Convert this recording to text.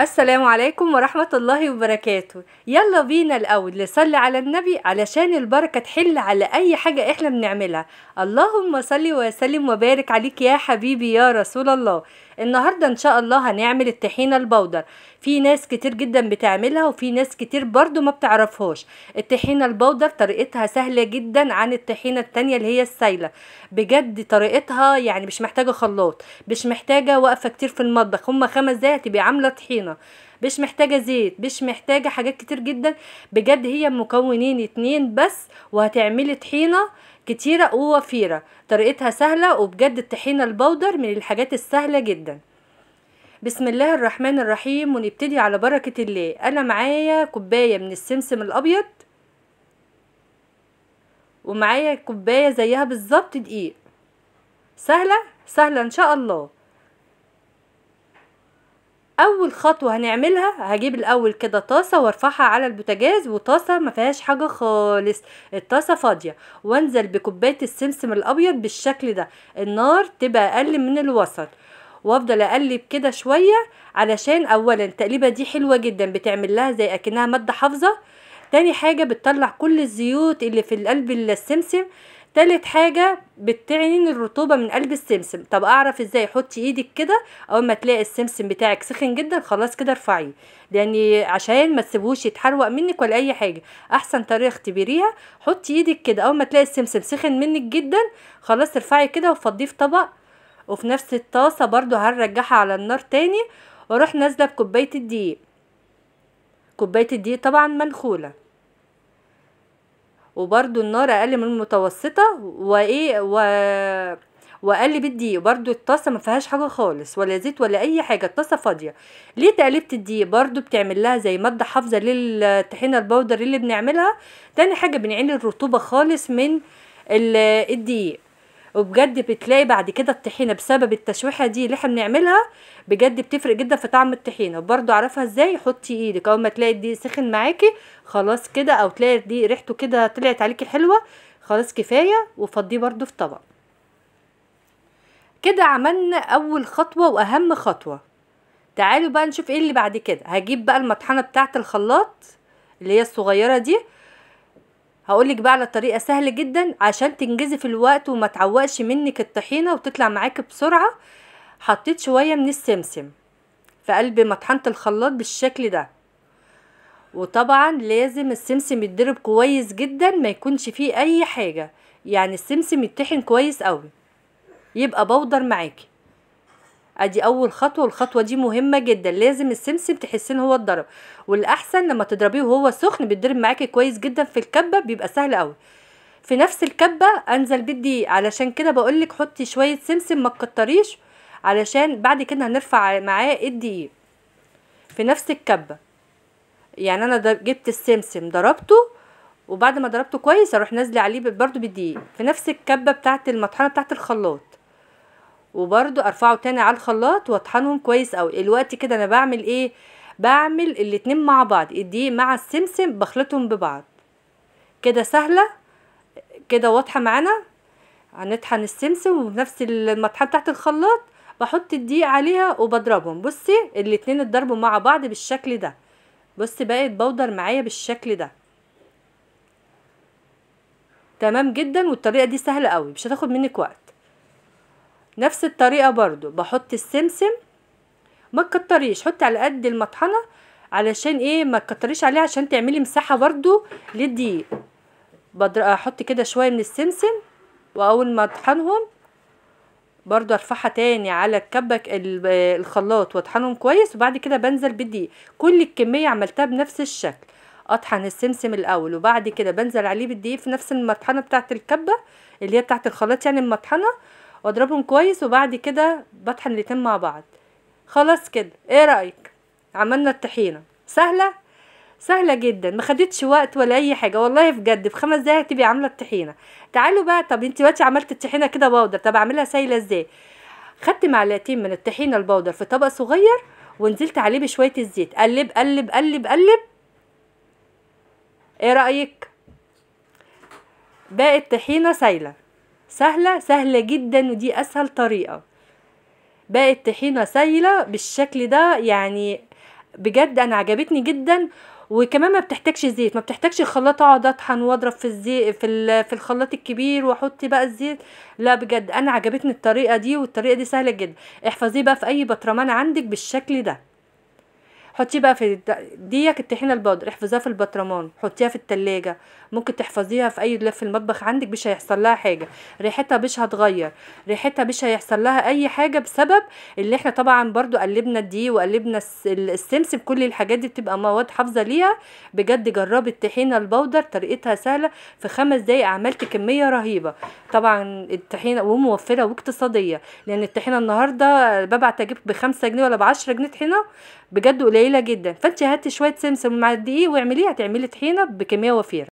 السلام عليكم ورحمة الله وبركاته يلا بينا الأول نصلي على النبي علشان البركة تحل على أي حاجة إحنا بنعملها اللهم صلي وسلم وبارك عليك يا حبيبي يا رسول الله النهارده ان شاء الله هنعمل الطحينه البودر في ناس كتير جدا بتعملها وفي ناس كتير برضو ما بتعرفهاش الطحينه البودر طريقتها سهله جدا عن الطحينه التانية اللي هي السايله بجد طريقتها يعني مش محتاجه خلاط مش محتاجه وقفة كتير في المطبخ هما خمس دقايق هتبقي عامله طحينه مش محتاجه زيت مش محتاجه حاجات كتير جدا بجد هي مكونين اتنين بس وهتعملي طحينه كتيره ووفيره طريقتها سهله وبجد الطحينه البودر من الحاجات السهله جدا بسم الله الرحمن الرحيم ونبتدي على بركه الله انا معايا كوبايه من السمسم الابيض ومعايا كوبايه زيها بالظبط دقيق سهله سهله ان شاء الله اول خطوه هنعملها هجيب الاول كده طاسه وارفعها على البوتاجاز وطاسه ما فيهاش حاجه خالص الطاسه فاضيه وانزل بكوبايه السمسم الابيض بالشكل ده النار تبقى اقل من الوسط وافضل اقلب كده شويه علشان اولا التقليبه دي حلوه جدا بتعمل لها زي اكنها ماده حافظه تاني حاجه بتطلع كل الزيوت اللي في قلب السمسم تالت حاجة بتعين الرطوبة من قلب السمسم طب اعرف ازاي حطي ايدك كده اول ما تلاقي السمسم بتاعك سخن جدا خلاص كده ارفعيه لان يعني عشان ما تسيبوش يتحرق منك ولا اي حاجة احسن طريقة اختبريها حطي ايدك كده اول ما تلاقي السمسم سخن منك جدا خلاص ارفعي كده وفضيه في طبق وفي نفس الطاسة برضو هنرجعها على النار تاني واروح نازلة بكوباية الدقيق كوباية الدقيق طبعا منخولة وبرده النار اقل من المتوسطه وايه و... وقال بالدقيق برده الطاسه ما فيهاش حاجه خالص ولا زيت ولا اي حاجه الطاسه فاضيه ليه تقلبت الدقيق برده بتعمل لها زي ماده حافظه للطحينه البودر اللي بنعملها تاني حاجه بنعين الرطوبه خالص من الدقيق وبجد بتلاقي بعد كده الطحينه بسبب التشويحه دي اللي احنا بنعملها بجد بتفرق جدا في طعم الطحينه وبرده عرفها ازاي حطي ايدك اول ما تلاقي دي سخن معاكي خلاص كده او تلاقي دي ريحته كده طلعت عليكي حلوه خلاص كفايه وفضيه برده في طبق كده عملنا اول خطوه واهم خطوه تعالوا بقى نشوف ايه اللي بعد كده هجيب بقى المطحنه بتاعت الخلاط اللي هي الصغيره دي هقولك بقى على طريقه سهله جدا عشان تنجزي في الوقت وما تعوقش منك الطحينه وتطلع معاكي بسرعه حطيت شويه من السمسم في قلب مطحنه الخلاط بالشكل ده وطبعا لازم السمسم يتضرب كويس جدا ما يكونش فيه اي حاجه يعني السمسم يتطحن كويس قوي يبقى بودر معاكي ادي اول خطوه الخطوه دي مهمه جدا لازم السمسم ان هو اتضرب والاحسن لما تضربيه وهو سخن بيتضرب معاكي كويس جدا في الكبه بيبقى سهل قوي في نفس الكبه انزل بدي علشان كده بقولك حطي شويه سمسم ما تكتريش علشان بعد كده هنرفع معاه الدقيق في نفس الكبه يعني انا جبت السمسم ضربته وبعد ما ضربته كويس اروح نازله عليه برده بالدقيق في نفس الكبه بتاعه المطحنه بتاعه الخلاط وبرده ارفعه تاني على الخلاط واطحنهم كويس قوي الوقت كده انا بعمل ايه بعمل الاتنين مع بعض الدقيق مع السمسم بخلطهم ببعض كده سهله كده واضحه معانا هنطحن السمسم وبنفس المطحنه بتاعت الخلاط بحط الدقيق عليها وبضربهم بصي الاتنين اتضربوا مع بعض بالشكل ده بصي بقت بودر معايا بالشكل ده تمام جدا والطريقه دي سهله قوي مش هتاخد منك وقت نفس الطريقة برضو بحط السمسم ما تكتريش حطي على قد المطحنة علشان ايه ما تكتريش عليها عشان تعملي مساحة برضو للدقيق احط كده شوية من السمسم واول ما اطحنهم برضو ارفعها تاني على الكبك الخلاط واطحنهم كويس وبعد كده بنزل بالدقيق كل الكمية عملتها بنفس الشكل اطحن السمسم الاول وبعد كده بنزل عليه بالدقيق في نفس المطحنة بتاعت الكبة اللي هي بتاعت الخلاط يعني المطحنة واضربهم كويس وبعد كده بطحن الاتنين مع بعض خلاص كده ايه رايك عملنا الطحينه سهله سهله جدا ما خدتش وقت ولا اي حاجه والله بجد في خمس دقايق هتبقي عامله الطحينه تعالوا بقى طب انت دلوقتي عملت الطحينه كده باودر طب اعملها سايله ازاي خدت معلقتين من الطحينه البودر في طبق صغير ونزلت عليه بشويه الزيت قلب قلب قلب قلب ايه رايك بقت طحينه سايله سهلة سهلة جدا ودي أسهل طريقة بقت طحينة سايلة بالشكل ده يعني بجد أنا عجبتني جدا وكمان ما بتحتاجش زيت ما بتحتاجش الخلاط اقعد اطحن واضرب في الزيت في في الخلاط الكبير واحط بقى الزيت لا بجد انا عجبتني الطريقه دي والطريقه دي سهله جدا احفظيه بقى في اي بطرمان عندك بالشكل ده حطيه بقى في دي الطحينه البودر احفظيها في البطرمان حطيها في التلاجة ممكن تحفظيها في اي دولاب في المطبخ عندك مش هيحصل لها حاجه ريحتها مش هتغير ريحتها مش هيحصل لها اي حاجه بسبب اللي احنا طبعا برضو قلبنا الدقيق وقلبنا السمسم كل الحاجات دي بتبقى مواد حافظه ليها بجد جربي الطحينه البودر طريقتها سهله في خمس دقايق عملت كميه رهيبه طبعا الطحينه وموفره واقتصاديه لان الطحينه النهارده ببعت اجيب بخمسة جنيه ولا بعشرة جنيه طحينه بجد قليل قليله جدا فانت هاتي شويه سمسم مع الدقيق واعمليه هتعملي طحينه بكميه وفيره